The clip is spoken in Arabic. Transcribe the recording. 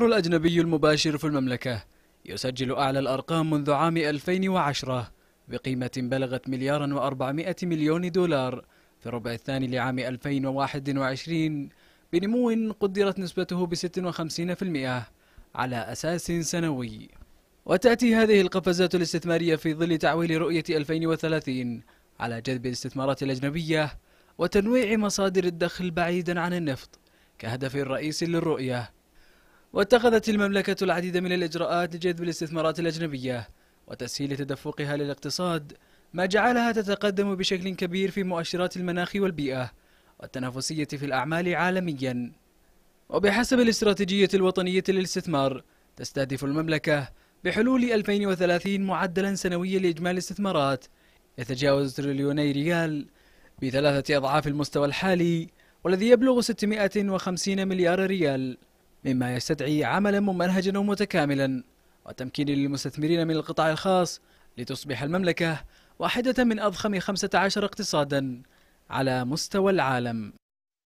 الاستثمار الأجنبي المباشر في المملكة يسجل أعلى الأرقام منذ عام 2010 بقيمة بلغت مليارا و400 مليون دولار في الربع الثاني لعام 2021 بنمو قدرت نسبته ب 56% على أساس سنوي وتأتي هذه القفزات الاستثمارية في ظل تعويل رؤية 2030 على جذب الاستثمارات الأجنبية وتنويع مصادر الدخل بعيدا عن النفط كهدف رئيس للرؤية واتخذت المملكة العديد من الإجراءات لجذب الاستثمارات الأجنبية وتسهيل تدفقها للاقتصاد ما جعلها تتقدم بشكل كبير في مؤشرات المناخ والبيئة والتنافسية في الأعمال عالميا وبحسب الاستراتيجية الوطنية للاستثمار تستهدف المملكة بحلول 2030 معدلا سنويا لإجمالي الاستثمارات يتجاوز تريليوني ريال بثلاثة أضعاف المستوى الحالي والذي يبلغ 650 مليار ريال مما يستدعي عملا ممنهجا ومتكاملا وتمكين للمستثمرين من القطاع الخاص لتصبح المملكة واحدة من أضخم 15 اقتصادا على مستوى العالم